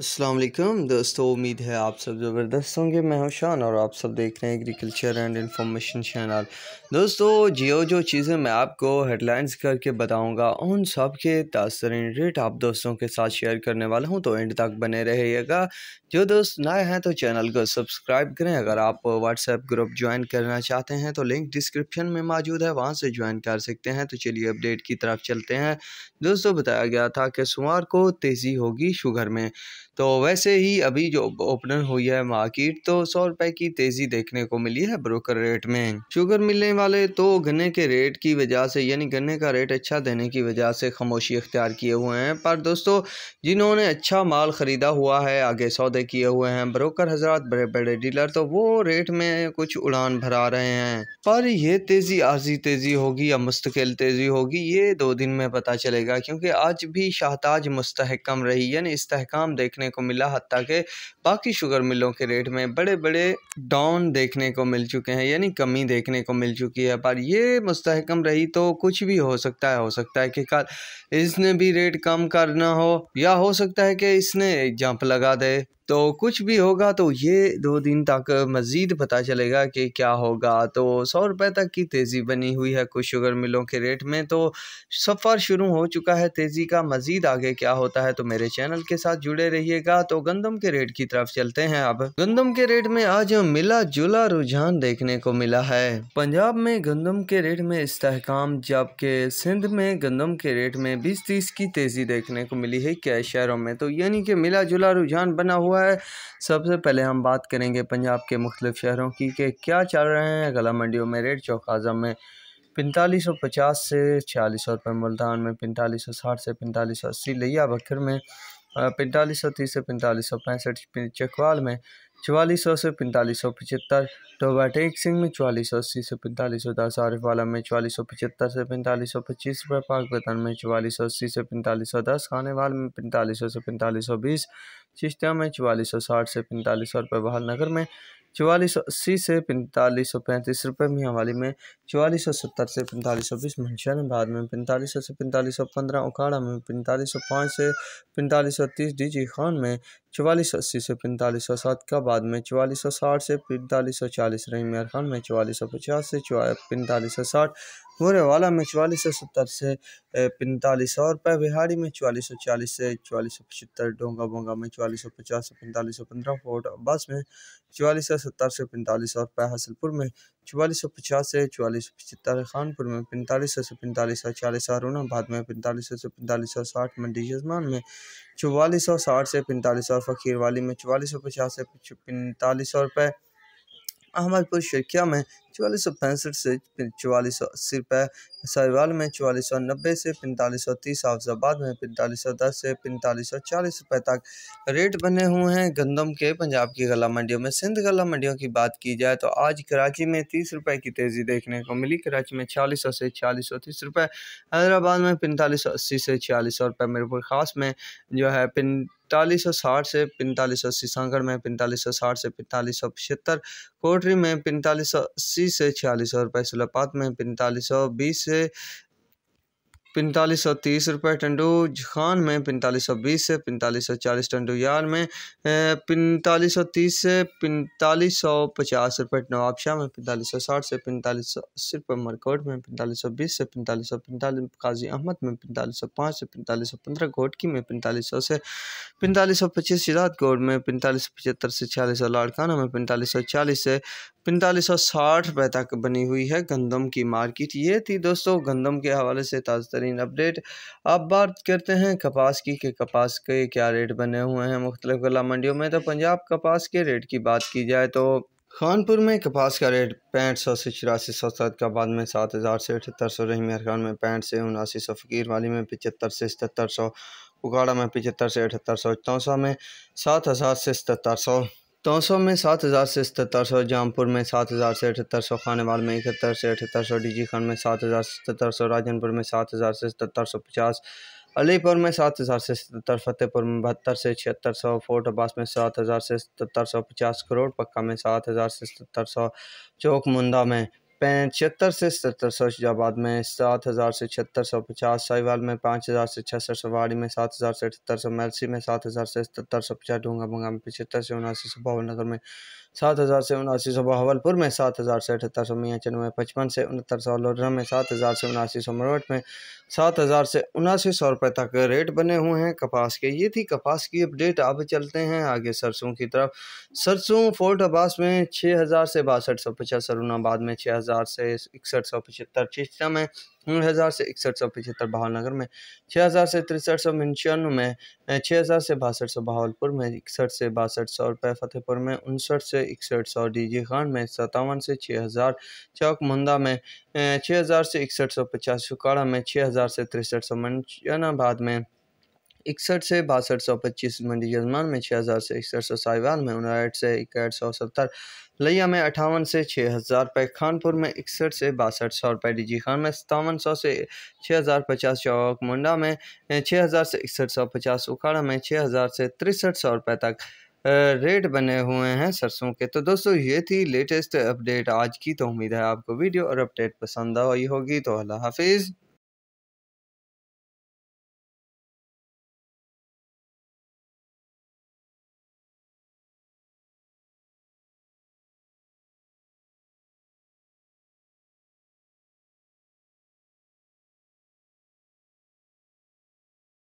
असलम दोस्तों उम्मीद है आप सब ज़बरदस्त होंगे मैं हूं शान और आप सब देख रहे हैं एग्रीकल्चर एंड इंफॉर्मेशन चैनल दोस्तों जियो जो चीज़ें मैं आपको हेडलाइंस करके बताऊंगा उन सब के तासरीन रेट आप दोस्तों के साथ शेयर करने वाला हूं तो एंड तक बने रहिएगा जो दोस्त नए हैं तो चैनल को सब्सक्राइब करें अगर आप व्हाट्सएप ग्रुप ज्वाइन करना चाहते हैं तो लिंक डिस्क्रिप्शन में मौजूद है वहाँ से ज्वाइन कर सकते हैं तो चलिए अपडेट की तरफ चलते हैं दोस्तों बताया गया था कि सोमवार को तेज़ी होगी शुगर में तो वैसे ही अभी जो ओपनर हुई है मार्केट तो सौ रुपए की तेजी देखने को मिली है ब्रोकर रेट में शुगर मिलने वाले तो गन्ने के रेट की वजह से यानी गन्ने का रेट अच्छा देने की वजह से खामोशी अख्तियार किए हुए हैं पर दोस्तों जिन्होंने अच्छा माल ख़रीदा हुआ है आगे सौदे किए हुए हैं ब्रोकर हजरात बड़े बड़े डीलर तो वो रेट में कुछ उड़ान भरा रहे हैं पर यह तेज़ी आजी तेज़ी होगी या मुस्तकिल तेज़ी होगी ये दो दिन में पता चलेगा क्योंकि आज भी शाहताज मुस्तकम रही यानी इस्तेकाम देखने देखने को मिला हती के बाकी शुगर मिलों के रेट में बड़े बड़े डाउन देखने को मिल चुके हैं यानी कमी देखने को मिल चुकी है पर यह मुस्तकम रही तो कुछ भी हो सकता है हो सकता है कि कल इसने भी रेट कम करना हो या हो सकता है कि इसने जंप लगा दे तो कुछ भी होगा तो ये दो दिन तक मज़ीद पता चलेगा कि क्या होगा तो सौ रुपये तक की तेज़ी बनी हुई है कुछ शुगर मिलों के रेट में तो सफ़र शुरू हो चुका है तेज़ी का मज़ीद आगे क्या होता है तो मेरे चैनल के साथ जुड़े रहिए लीजिएगा तो गंदम के रेट की तरफ चलते हैं अब गंदम के रेट में आज मिला जुला रुझान देखने को मिला है पंजाब में गंदम के रेट में इस्तेकाम जबकि सिंध में गंदम के रेट में बीस तीस की तेजी देखने को मिली है क्या शहरों में तो यानी कि मिला जुला रुझान बना हुआ है सबसे पहले हम बात करेंगे पंजाब के मुख्तलिफ शहरों की कि क्या चल रहे हैं गला मंडियों में रेट चौक आजम में पैंतालीस सौ पचास से छियालीस सौ रुपये मुल्तान में पैंतालीस सौ साठ से पैंतालीस सौ अस्सी लिया बखिर में पैंतालीस सौ तीस से पैंतालीस सौ पैंसठ चकवाल में चवालीस सौ से पैंतालीस सौ पचहत्तर तो टोबा टेक सिंह में चवालीस सौ अस्सी से पैंतालीस सौ दस आरिफ वाला में चवालीस सौ पचहत्तर से पैंतालीस सौ पच्चीस रुपये पाक बतन में चवालीस सौ अस्सी से पैंतालीस सौ दस खाने वाल में पैंतालीस सौ से पैंतालीस सौ बीस चिश्तिया में चवालीस सौ साठ से पैंतालीस सौ रुपये बहाल नगर में चवालीस सौ अस्सी से पैंतालीस सौ पैंतीस रुपये में हवाले में चवालीस सौ सत्तर से पैंतालीस सौ बीस होशनाबाद में पैंतालीस सौ से पैंतालीस सौ पंद्रह उखाड़ा में पैंतालीस सौ पाँच से पैंतालीस सौ तीस डी जी खान में चवालीस अस्सी से पैंतालीस सौ सात का बाद में चवालीस सौ साठ से पैंतालीस सौ चालीस रही यार खान में चवालीस सौ पचास से पैंतालीस सौ साठ गोरे वाला में चवालीस सौ सत्तर से पैंतालीस सौ और पै बिहारी में चवालीस सौ चालीस से चवालीस सौ पचहत्तर डोंगा बोंगा में चवालीस सौ पचास से पैंतालीस सौ पंद्रह फोर्ट अब्बास में चवालीस सौ सत्तर से पैंतालीस और पै हसलपुर में चवालीस सौ पचास से चवालीस सौ पचहत्तर खानपुर में पैंतालीस सौ से पैंतालीस सौ चालीस अरुणाबाद में पैंतालीस सौ से पैंतालीस सौ साठ मंडी यजमान में चवालीस सौ साठ से पैंतालीस सौ फ़कीर वाली में चवालीस सौ पचास से पैंतालीस सौ रुपये अहमदपुर शिक्षा में चवालीस सौ पैंसठ से चवालीस सौ अस्सी रुपये साहिवाल में चवालीस सौ नब्बे से पैंतालीस सौ तीस हाफजाबाद में पैंतालीस सौ दस से पैंतालीस सौ चालीस रुपये तक रेट बने हुए हैं गंदम के पंजाब की गला मंडियों में सिंध गला मंडियों की बात की जाए तो आज कराची में तीस रुपये की तेज़ी देखने को मिली कराची में छियालीस सौ से छियालीस सौ तीस रुपये हैदराबाद में पैंतालीस सौ अस्सी से छियालीस सौ रुपये मीरपुर ख़ास में जो है पिन पैंतालीस सौ साठ से पैंतालीस सौ अस्सी सांगड़ में पैंतालीस सौ साठ से पैंतालीस सौ पचहत्तर कोटरी में पैंतालीस सौ अस्सी पच्चीस से छियालीस सौ रुपये सुलपात में पैंतालीस सौ बीस से पैंतालीस सौ तीस रुपये टंडू खान में पैंतालीस सौ बीस से पैंतालीस सौ चालीस टंडू यार में पैंतालीस सौ तीस से पैंतालीस सौ पचास रुपये नवाब शाह में पैंतालीस सौ साठ से पैंतालीस सौ अस्सी रुपये मरकोट में पैंतालीस सौ बीस से पैंतालीस सौ पैंतालीस काजी अहमद में पैंतालीस सौ पाँच से पैंतालीस सौ पंद्रह घोटकी में पैंतालीस सौ से पैंतालीस सौ पच्चीस शिरात गोड में पैंतालीस सौ पचहत्तर से छियालीस सौ लाड़काना में पैंतालीस सौ चालीस से पैंतालीस सौ साठ रुपये तक बनी हुई है गंदम की मार्केट ये थी दोस्तों गंदम के हवाले से ताज़ा तरीन अपडेट अब बात करते हैं कपास की कि कपास के क्या रेट बने हुए हैं मुख्तलिफ गला मंडियों में तो पंजाब कपास के रेट की बात की जाए तो खानपुर में कपास का रेट पैंठ सौ से चौरासी सौ सदकाबाद में सात हज़ार से अठहत्तर सौ रहीम खान में पैंठ से उनासी सौ फ़कीर वाली में पचहत्तर से सतहत्तर सौ उगाड़ा में पचहत्तर से अठहत्तर सौ चौंसा में सात हज़ार से सतहत्तर सौ तौसौ में सात हज़ार से सतर सौ जामपुर में सात हज़ार से अठहत्तर सौ खानेवाल में इकहत्तर से अठहत्तर सौ डीजी खान में सात हज़ार से सतर सौ राजनपुर में सात हज़ार से सतर सौ पचास अलीपुर में सात हज़ार से सतर फतेहपुर में बहत्तर से छिहत्तर सौ फोर्ट अब्बास में सात हज़ार से सतर सौ पचास करोड़ पक्का में सात हज़ार से सतर सौ चौक मुंदा में पचहत्तर से सतर सौ शिजाबाद में सात हज़ार से छिहत्तर सौ पचास साहिवाल में पाँच हज़ार से छसठ सौ वाड़ी में सात हज़ार से अठहत्तर सौ मैलसी में सात हज़ार से सतर सौ पचास ढूंगा बंगा में पचहत्तर से उनासी सौ भावनगर में सात हज़ार से उनासी सौ बहावलपुर में सात हज़ार से अठहत्तर सौ मियाँ में पचपन से उनहत्तर सौ लोडरा में सात हज़ार से उनासी सौ मरवट में सात हज़ार से उनासी सौ रुपये तक रेट बने हुए हैं कपास के ये थी कपास की अपडेट अब चलते हैं आगे सरसों की तरफ सरसों फोर्ट अब्बास में छः हज़ार से बासठ सौ पचास अरुणाबाद में छः हज़ार हज़ार से इकसठ सौ पचहत्तर चिश्ता में नौ हज़ार से इकसठ सौ पचहत्तर भावनगर में छः हज़ार से तिरसठ सौ मिनचन में छः हज़ार से बासठ सौ बहावलपुर में इकसठ से बासठ सौ रुपये फतेहपुर में उनसठ से इकसठ सौ डी जी खान में सतावन से छः हज़ार चौक मुंदा में छः हज़ार से इकसठ सौ पचास शुकाड़ा में छः हज़ार से तिरसठ सौ मंचनाबाद में इकसठ से बासठ सौ पच्चीस मंडी यजमान में छः हज़ार से इकसठ सौ साहिवाल में उनहठ से इकहठ सौ सत्तर लिया में अठावन से छः हज़ार रुपये खानपुर में इकसठ से बासठ सौ रुपये डीजी खान में सतावन सौ से छः हज़ार पचास चौक मुंडा में छः हज़ार से इकसठ सौ पचास उखाड़ा में छः हज़ार से तिरसठ सौ रुपये तक रेट बने हुए हैं सरसों के तो दोस्तों ये थी लेटेस्ट अपडेट आज की तो उम्मीद है आपको वीडियो और अपडेट पसंद आई होगी तो अल्लाह हाफिज़